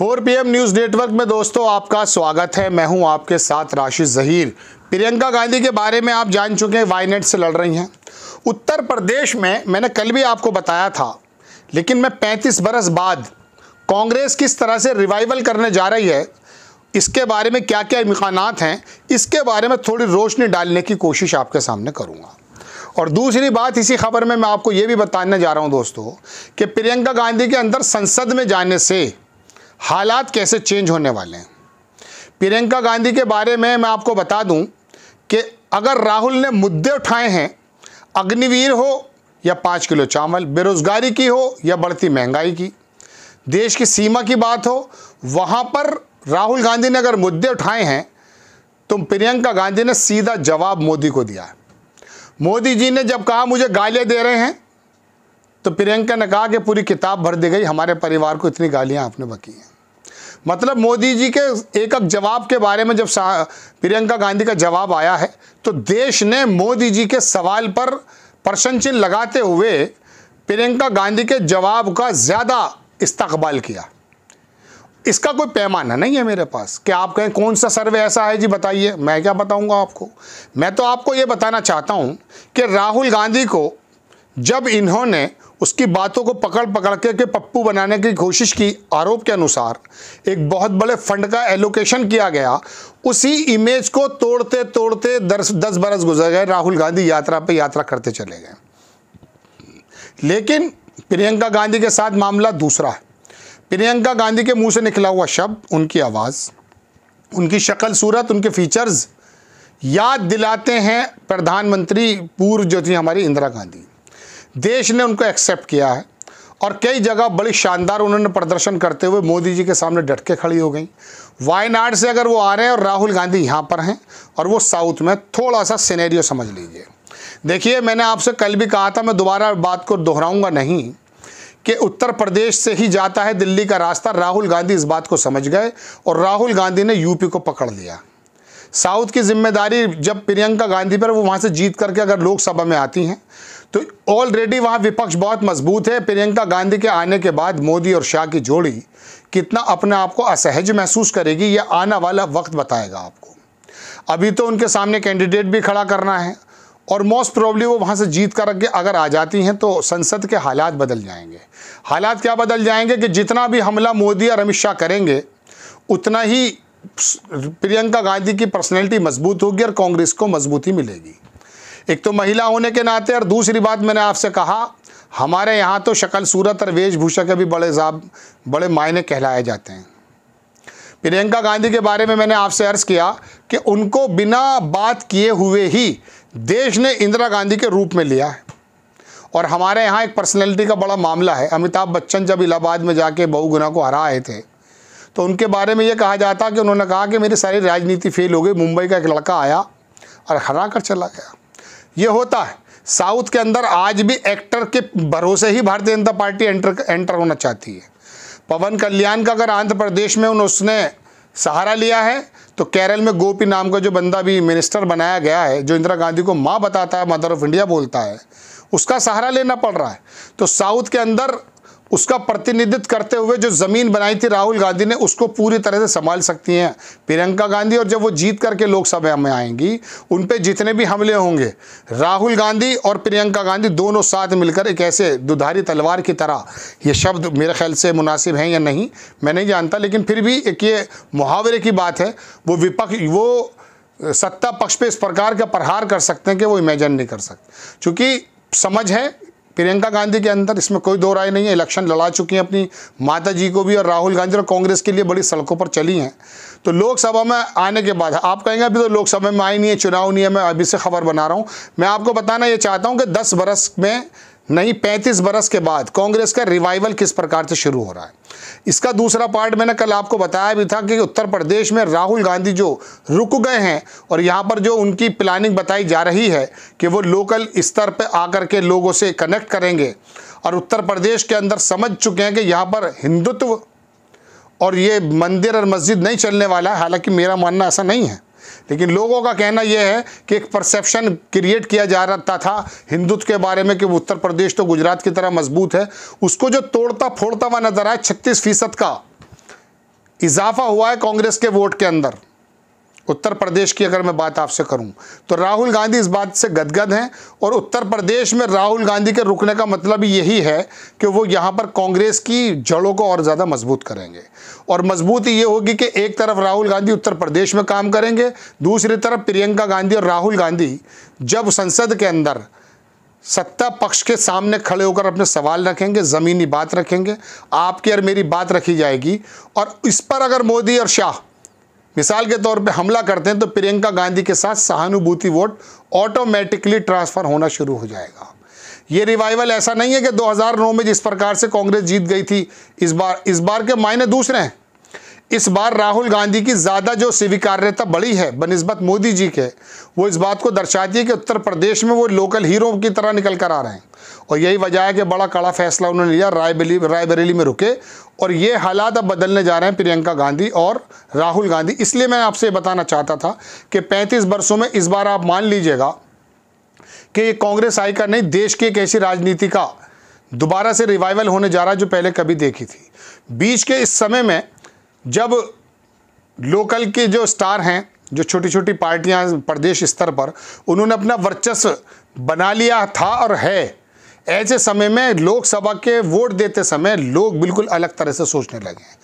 P M news network में दोस्तों आपका स्वागत है मैं हूं आपके साथ राशि जहीर प्रियंका गांधी के बारे में आप जान चुके हैं वाईनेट से लड़ रही हैं उत्तर प्रदेश में मैंने कल भी आपको बताया था लेकिन मैं 35 बरस बाद कांग्रेस किस तरह से रिवाइवल करने जा रही है इसके बारे में क्या क्या इम्कान हैं इसके बारे में थोड़ी रोशनी डालने की कोशिश आपके सामने करूँगा और दूसरी बात इसी खबर में मैं आपको ये भी बताने जा रहा हूँ दोस्तों कि प्रियंका गांधी के अंदर संसद में जाने से हालात कैसे चेंज होने वाले हैं प्रियंका गांधी के बारे में मैं आपको बता दूं कि अगर राहुल ने मुद्दे उठाए हैं अग्निवीर हो या पाँच किलो चावल बेरोज़गारी की हो या बढ़ती महंगाई की देश की सीमा की बात हो वहाँ पर राहुल गांधी ने अगर मुद्दे उठाए हैं तो प्रियंका गांधी ने सीधा जवाब मोदी को दिया है मोदी जी ने जब कहा मुझे गालियाँ दे रहे हैं तो प्रियंका ने कहा कि पूरी किताब भर दी गई हमारे परिवार को इतनी गालियाँ आपने बकी हैं मतलब मोदी जी के एक एक जवाब के बारे में जब प्रियंका गांधी का जवाब आया है तो देश ने मोदी जी के सवाल पर प्रश्न चिन्ह लगाते हुए प्रियंका गांधी के जवाब का ज़्यादा इस्तकबाल किया इसका कोई पैमाना नहीं है मेरे पास कि आप कहें कौन सा सर्वे ऐसा है जी बताइए मैं क्या बताऊंगा आपको मैं तो आपको ये बताना चाहता हूं कि राहुल गांधी को जब इन्होंने उसकी बातों को पकड़ पकड़ के, के पप्पू बनाने की कोशिश की आरोप के अनुसार एक बहुत बड़े फंड का एलोकेशन किया गया उसी इमेज को तोड़ते तोड़ते दस दस बरस गुजर गए राहुल गांधी यात्रा पर यात्रा करते चले गए लेकिन प्रियंका गांधी के साथ मामला दूसरा है प्रियंका गांधी के मुंह से निकला हुआ शब्द उनकी आवाज़ उनकी शक्ल सूरत उनके फीचर्स याद दिलाते हैं प्रधानमंत्री पूर्व जो थी हमारी इंदिरा गांधी देश ने उनको एक्सेप्ट किया है और कई जगह बड़ी शानदार उन्होंने प्रदर्शन करते हुए मोदी जी के सामने डट के खड़ी हो गई वायनाड से अगर वो आ रहे हैं और राहुल गांधी यहाँ पर हैं और वो साउथ में थोड़ा सा सिनेरियो समझ लीजिए देखिए मैंने आपसे कल भी कहा था मैं दोबारा बात को दोहराऊंगा नहीं कि उत्तर प्रदेश से ही जाता है दिल्ली का रास्ता राहुल गांधी इस बात को समझ गए और राहुल गांधी ने यूपी को पकड़ लिया साउथ की जिम्मेदारी जब प्रियंका गांधी पर वो वहाँ से जीत करके अगर लोकसभा में आती हैं तो ऑलरेडी वहाँ विपक्ष बहुत मजबूत है प्रियंका गांधी के आने के बाद मोदी और शाह की जोड़ी कितना अपने आप को असहज महसूस करेगी ये आने वाला वक्त बताएगा आपको अभी तो उनके सामने कैंडिडेट भी खड़ा करना है और मोस्ट प्रॉब्ली वो वहाँ से जीत कर अगर आ जाती हैं तो संसद के हालात बदल जाएंगे हालात क्या बदल जाएंगे कि जितना भी हमला मोदी और अमित शाह करेंगे उतना ही प्रियंका गांधी की पर्सनैलिटी मजबूत होगी और कांग्रेस को मजबूती मिलेगी एक तो महिला होने के नाते और दूसरी बात मैंने आपसे कहा हमारे यहाँ तो शक्ल सूरत और वेशभूषा के भी बड़े जाब बड़े मायने कहलाए जाते हैं प्रियंका गांधी के बारे में मैंने आपसे अर्ज किया कि उनको बिना बात किए हुए ही देश ने इंदिरा गांधी के रूप में लिया है और हमारे यहाँ एक पर्सनैलिटी का बड़ा मामला है अमिताभ बच्चन जब इलाहाबाद में जाके बहुगुना को हरा आए थे तो उनके बारे में ये कहा जाता कि उन्होंने कहा कि मेरी सारी राजनीति फेल हो गई मुंबई का एक लड़का आया और हरा कर चला गया ये होता है साउथ के अंदर आज भी एक्टर के भरोसे ही भारतीय जनता पार्टी एंटर एंटर होना चाहती है पवन कल्याण का अगर आंध्र प्रदेश में उसने सहारा लिया है तो केरल में गोपी नाम का जो बंदा भी मिनिस्टर बनाया गया है जो इंदिरा गांधी को माँ बताता है मदर ऑफ इंडिया बोलता है उसका सहारा लेना पड़ रहा है तो साउथ के अंदर उसका प्रतिनिधित्व करते हुए जो ज़मीन बनाई थी राहुल गांधी ने उसको पूरी तरह से संभाल सकती हैं प्रियंका गांधी और जब वो जीत करके लोकसभा में आएंगी उन पर जितने भी हमले होंगे राहुल गांधी और प्रियंका गांधी दोनों साथ मिलकर एक ऐसे दुधारी तलवार की तरह ये शब्द मेरे ख्याल से मुनासिब हैं या नहीं मैं नहीं जानता लेकिन फिर भी एक ये मुहावरे की बात है वो विपक्ष वो सत्ता पक्ष पे इस प्रकार का प्रहार कर सकते हैं कि वो इमेजन नहीं कर सकते क्योंकि समझ है प्रियंका गांधी के अंदर इसमें कोई दो राय नहीं है इलेक्शन लड़ा चुकी हैं अपनी माता जी को भी और राहुल गांधी और कांग्रेस के लिए बड़ी सड़कों पर चली हैं तो लोकसभा में आने के बाद आप कहेंगे अभी तो लोकसभा में आई नहीं है चुनाव नहीं है मैं अभी से खबर बना रहा हूँ मैं आपको बताना ये चाहता हूँ कि दस बरस में नहीं पैंतीस बरस के बाद कांग्रेस का रिवाइवल किस प्रकार से शुरू हो रहा है इसका दूसरा पार्ट मैंने कल आपको बताया भी था कि उत्तर प्रदेश में राहुल गांधी जो रुक गए हैं और यहाँ पर जो उनकी प्लानिंग बताई जा रही है कि वो लोकल स्तर पर आकर के लोगों से कनेक्ट करेंगे और उत्तर प्रदेश के अंदर समझ चुके हैं कि यहाँ पर हिंदुत्व और ये मंदिर और मस्जिद नहीं चलने वाला है हालांकि मेरा मानना ऐसा नहीं है लेकिन लोगों का कहना यह है कि एक परसेप्शन क्रिएट किया जा रहा था हिंदुत्व के बारे में कि उत्तर प्रदेश तो गुजरात की तरह मजबूत है उसको जो तोड़ता फोड़ता हुआ नजर आया छत्तीस फीसद का इजाफा हुआ है कांग्रेस के वोट के अंदर उत्तर प्रदेश की अगर मैं बात आपसे करूं तो राहुल गांधी इस बात से गदगद हैं और उत्तर प्रदेश में राहुल गांधी के रुकने का मतलब यही है कि वो यहाँ पर कांग्रेस की जड़ों को और ज़्यादा मजबूत करेंगे और मजबूती ये होगी कि एक तरफ राहुल गांधी उत्तर प्रदेश में काम करेंगे दूसरी तरफ प्रियंका गांधी और राहुल गांधी जब संसद के अंदर सत्ता पक्ष के सामने खड़े होकर अपने सवाल रखेंगे ज़मीनी बात रखेंगे आपकी और मेरी बात रखी जाएगी और इस पर अगर मोदी और शाह मिसाल के तौर पे हमला करते हैं तो प्रियंका गांधी के साथ सहानुभूति वोट ऑटोमेटिकली ट्रांसफ़र होना शुरू हो जाएगा ये रिवाइवल ऐसा नहीं है कि 2009 में जिस प्रकार से कांग्रेस जीत गई थी इस बार इस बार के मायने दूसरे हैं इस बार राहुल गांधी की ज़्यादा जो स्वीकार्यता बढ़ी है बनस्बत मोदी जी के वो इस बात को दर्शाती है कि उत्तर प्रदेश में वो लोकल हीरो की तरह निकल कर आ रहे हैं और यही वजह है कि बड़ा कड़ा फैसला उन्होंने लिया रायबरेली रायबरेली में रुके और ये हालात अब बदलने जा रहे हैं प्रियंका गांधी और राहुल गांधी इसलिए मैं आपसे बताना चाहता था कि पैंतीस वर्षों में इस बार आप मान लीजिएगा कि ये कांग्रेस आई का नहीं देश की एक ऐसी राजनीति का दोबारा से रिवाइवल होने जा रहा है जो पहले कभी देखी थी बीच के इस समय में जब लोकल के जो स्टार हैं जो छोटी छोटी पार्टियां प्रदेश स्तर पर उन्होंने अपना वर्चस्व बना लिया था और है ऐसे समय में लोकसभा के वोट देते समय लोग बिल्कुल अलग तरह से सोचने लगे हैं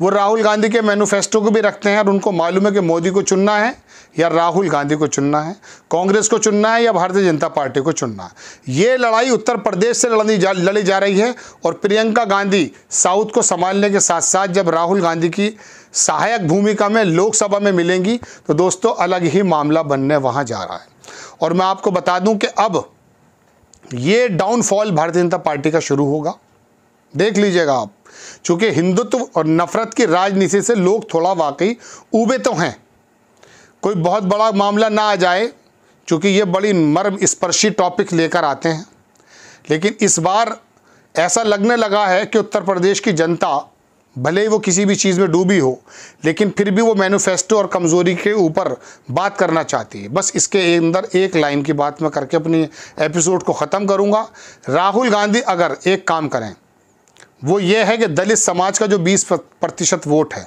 वो राहुल गांधी के मैनिफेस्टो को भी रखते हैं और उनको मालूम है कि मोदी को चुनना है या राहुल गांधी को चुनना है कांग्रेस को चुनना है या भारतीय जनता पार्टी को चुनना है ये लड़ाई उत्तर प्रदेश से लड़ी जा लड़ी जा रही है और प्रियंका गांधी साउथ को संभालने के साथ साथ जब राहुल गांधी की सहायक भूमिका में लोकसभा में मिलेंगी तो दोस्तों अलग ही मामला बनने वहाँ जा रहा है और मैं आपको बता दूं कि अब ये डाउनफॉल भारतीय जनता पार्टी का शुरू होगा देख लीजिएगा आप चूंकि हिंदुत्व और नफरत की राजनीति से लोग थोड़ा वाकई उबे तो हैं कोई बहुत बड़ा मामला ना आ जाए क्योंकि ये बड़ी मर्म स्पर्शी टॉपिक लेकर आते हैं लेकिन इस बार ऐसा लगने लगा है कि उत्तर प्रदेश की जनता भले ही वो किसी भी चीज़ में डूबी हो लेकिन फिर भी वो मैनिफेस्टो और कमज़ोरी के ऊपर बात करना चाहती है बस इसके अंदर एक लाइन की बात मैं करके अपनी एपिसोड को ख़त्म करूँगा राहुल गांधी अगर एक काम करें वो ये है कि दलित समाज का जो 20 प्रतिशत वोट है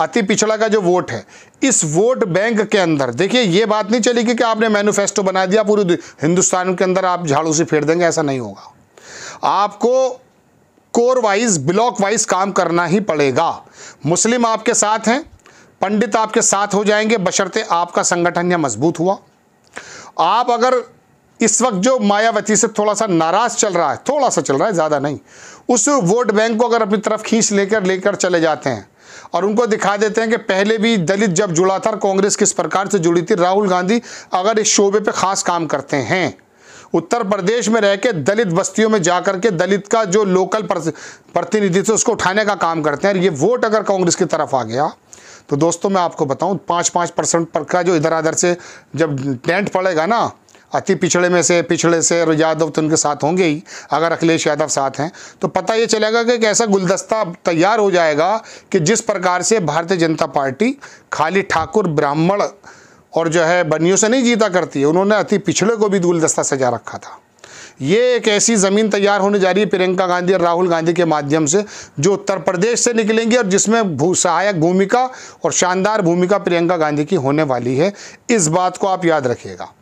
अति पिछड़ा का जो वोट है इस वोट बैंक के अंदर देखिए ये बात नहीं चलेगी कि आपने मैनुफेस्टो बना दिया पूरे हिंदुस्तान के अंदर आप झाड़ू से फेर देंगे ऐसा नहीं होगा आपको कोर वाइज ब्लॉक वाइज काम करना ही पड़ेगा मुस्लिम आपके साथ हैं पंडित आपके साथ हो जाएंगे बशर्ते आपका संगठन यह मजबूत हुआ आप अगर इस वक्त जो मायावती से थोड़ा सा नाराज चल रहा है थोड़ा सा चल रहा है ज़्यादा नहीं उस वोट बैंक को अगर अपनी तरफ खींच लेकर लेकर चले जाते हैं और उनको दिखा देते हैं कि पहले भी दलित जब जुड़ा था और कांग्रेस किस प्रकार से जुड़ी थी राहुल गांधी अगर इस शोबे पर खास काम करते हैं उत्तर प्रदेश में रह के दलित बस्तियों में जाकर के दलित का जो लोकल प्रतिनिधित्व उसको उठाने का काम करते हैं और ये वोट अगर कांग्रेस की तरफ आ गया तो दोस्तों मैं आपको बताऊं पाँच पाँच परसेंट पर का जो इधर उधर से जब टेंट पड़ेगा ना अति पिछड़े में से पिछड़े से यादव तो उनके साथ होंगे ही अगर अखिलेश यादव साथ हैं तो पता ये चलेगा कि एक ऐसा गुलदस्ता तैयार हो जाएगा कि जिस प्रकार से भारतीय जनता पार्टी खाली ठाकुर ब्राह्मण और जो है बनियों से नहीं जीता करती है उन्होंने अति पिछड़े को भी गुलदस्ता सजा रखा था ये एक ऐसी ज़मीन तैयार होने जा रही है प्रियंका गांधी और राहुल गांधी के माध्यम से जो उत्तर प्रदेश से निकलेंगी और जिसमें भू सहायक भूमिका और शानदार भूमिका प्रियंका गांधी की होने वाली है इस बात को आप याद रखिएगा